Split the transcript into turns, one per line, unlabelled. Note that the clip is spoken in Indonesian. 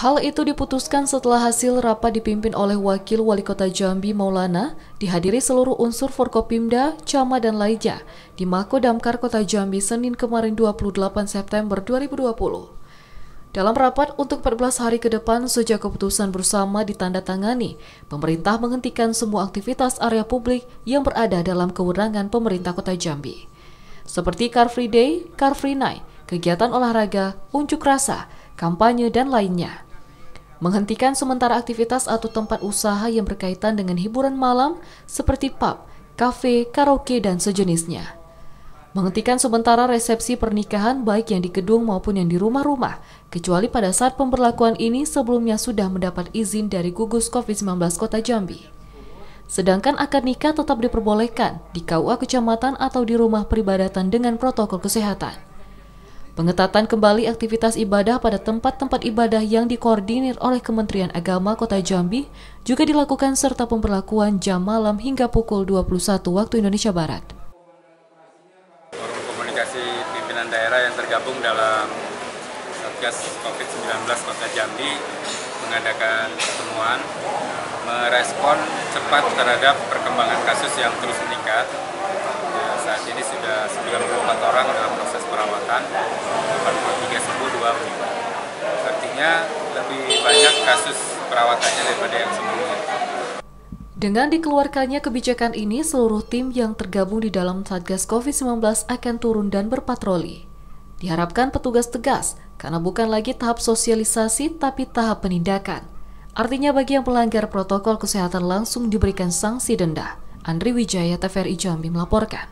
Hal itu diputuskan setelah hasil rapat dipimpin oleh Wakil Wali Kota Jambi Maulana, dihadiri seluruh unsur Forkopimda, Cama, dan Laija di Mako Damkar Kota Jambi Senin kemarin 28 September 2020. Dalam rapat untuk 14 hari ke depan sejak keputusan bersama ditandatangani, pemerintah menghentikan semua aktivitas area publik yang berada dalam kewenangan pemerintah Kota Jambi. Seperti Car Free Day, Car Free Night, kegiatan olahraga, unjuk rasa, kampanye, dan lainnya menghentikan sementara aktivitas atau tempat usaha yang berkaitan dengan hiburan malam seperti pub, kafe, karaoke, dan sejenisnya. Menghentikan sementara resepsi pernikahan baik yang di gedung maupun yang di rumah-rumah, kecuali pada saat pemberlakuan ini sebelumnya sudah mendapat izin dari gugus COVID-19 Kota Jambi. Sedangkan akad nikah tetap diperbolehkan di KUA kecamatan atau di rumah peribadatan dengan protokol kesehatan. Pengetatan kembali aktivitas ibadah pada tempat-tempat ibadah yang dikoordinir oleh Kementerian Agama Kota Jambi juga dilakukan serta pemberlakuan jam malam hingga pukul 21 waktu Indonesia Barat.
Forum komunikasi pimpinan daerah yang tergabung dalam Satgas COVID-19 Kota Jambi mengadakan pertemuan merespon cepat terhadap perkembangan kasus yang terus meningkat saat ini sudah 94 orang dalam proses perawatan, 43 sembuh, 2 meninggal. Artinya lebih banyak kasus perawatannya daripada yang sebelumnya.
Dengan dikeluarkannya kebijakan ini, seluruh tim yang tergabung di dalam Satgas COVID-19 akan turun dan berpatroli. Diharapkan petugas tegas, karena bukan lagi tahap sosialisasi tapi tahap penindakan. Artinya bagi yang pelanggar protokol kesehatan langsung diberikan sanksi denda. Andri Wijaya TVRI Jambi melaporkan.